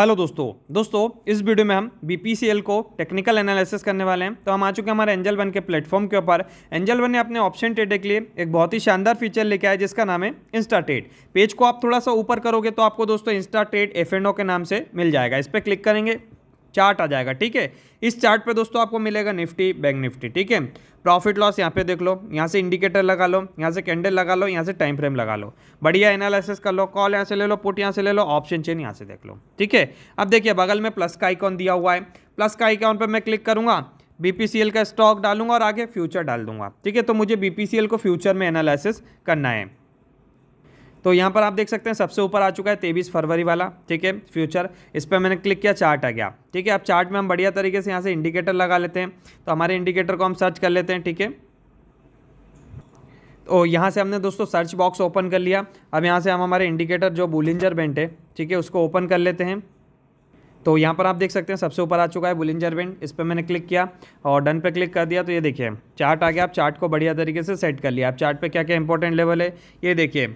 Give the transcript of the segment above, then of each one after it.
hello दोस्तों दोस्तों इस वीडियो में हम बी को टेक्निकल एनालिसिस करने वाले हैं तो हम आ चुके हैं हमारे एंजल वन के प्लेटफॉर्म के ऊपर एंजल वन ने अपने ऑप्शन ट्रेड के लिए एक बहुत ही शानदार फीचर लेके आया जिसका नाम है इंस्टा ट्रेड पेज को आप थोड़ा सा ऊपर करोगे तो आपको दोस्तों इंस्टा ट्रेड एफ के नाम से मिल जाएगा इस पर क्लिक करेंगे चार्ट आ जाएगा ठीक है इस चार्ट पे दोस्तों आपको मिलेगा निफ्टी बैंक निफ्टी ठीक है प्रॉफिट लॉस यहाँ पे देख लो यहाँ से इंडिकेटर लगा लो यहाँ से कैंडल लगा लो यहाँ से टाइम फ्रेम लगा लो बढ़िया एनालिसिस कर लो कॉल यहाँ से ले लो पुट यहाँ से ले लो ऑप्शन चेन यहाँ से देख लो ठीक है अब देखिए बगल में प्लस का आइकॉन दिया हुआ है प्लस का आइकॉन पर मैं क्लिक करूँगा बीपीसीएल का स्टॉक डालूंगा और आगे फ्यूचर डाल दूंगा ठीक है तो मुझे बीपीसीएल को फ्यूचर में एनालिसिस करना है तो यहाँ पर आप देख सकते हैं सबसे ऊपर आ चुका है तेईस फरवरी वाला ठीक है फ्यूचर इस पर मैंने क्लिक किया चार्ट आ गया ठीक है अब चार्ट में हम बढ़िया तरीके से यहाँ से इंडिकेटर लगा लेते हैं तो हमारे इंडिकेटर को हम सर्च कर लेते हैं ठीक है तो यहाँ से हमने दोस्तों सर्च बॉक्स ओपन कर लिया अब यहाँ से हम हमारे इंडिकेटर जो बुलिंजर बेंट है ठीक है उसको ओपन कर लेते हैं तो यहाँ पर आप देख सकते हैं सबसे ऊपर आ चुका है बुलिंजर बेंट इस पर मैंने क्लिक किया और डन पे क्लिक कर दिया तो ये देखिए चार्ट आ गया आप चार्ट को बढ़िया तरीके से सेट कर लिया आप चार्ट पे क्या क्या इंपॉर्टेंट लेवल है ये देखिए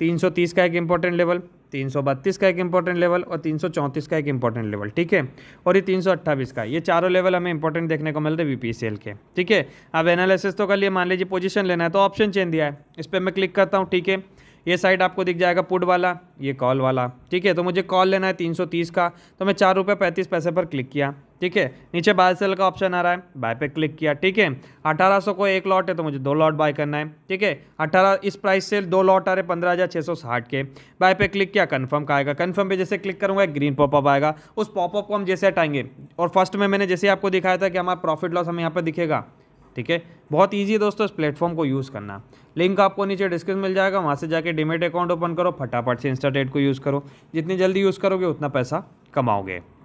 330 का एक इंपॉर्टेंट लेवल 332 का एक इंपॉर्टेंट लेवल और 334 का एक इंपॉर्टेंट लेवल ठीक है और ये 328 का ये चारों लेवल हमें इंपॉर्टेंट देखने को मिल रहे एल के ठीक है अब एनालिसिस तो कर लिए मान लीजिए पोजीशन लेना है तो ऑप्शन चेंज दिया है इस पर मैं क्लिक करता हूँ ठीक है ये साइड आपको दिख जाएगा पुट वाला ये कॉल वाला ठीक है तो मुझे कॉल लेना है तीन सौ तीस का तो मैं चार रुपये पैंतीस पैसे पर क्लिक किया ठीक है नीचे बाय सेल का ऑप्शन आ रहा है बाय पे क्लिक किया ठीक है अठारह सौ को एक लॉट है तो मुझे दो लॉट बाय करना है ठीक है अठारह इस प्राइस से दो लॉट आ रहे पंद्रह हज़ार छः सौ साठ के बाय पे क्लिक किया कन्फर्म का आएगा कन्फर्म पर जैसे क्लिक करूँगा ग्रीन पॉपअप आएगा उस पॉपअप को हम जैसे हटाएंगे और फर्स्ट में मैंने जैसे आपको दिखाया था कि हमारा प्रॉफिट लॉस हमें यहाँ पर दिखेगा ठीक है बहुत ईजी है दोस्तों इस प्लेटफॉर्म को यूज़ करना लिंक आपको नीचे डिस्क्रिप्शन मिल जाएगा वहाँ से जाके डिमेट अकाउंट ओपन करो फटाफट से इंस्टाटेट को यूज़ करो जितनी जल्दी यूज़ करोगे उतना पैसा कमाओगे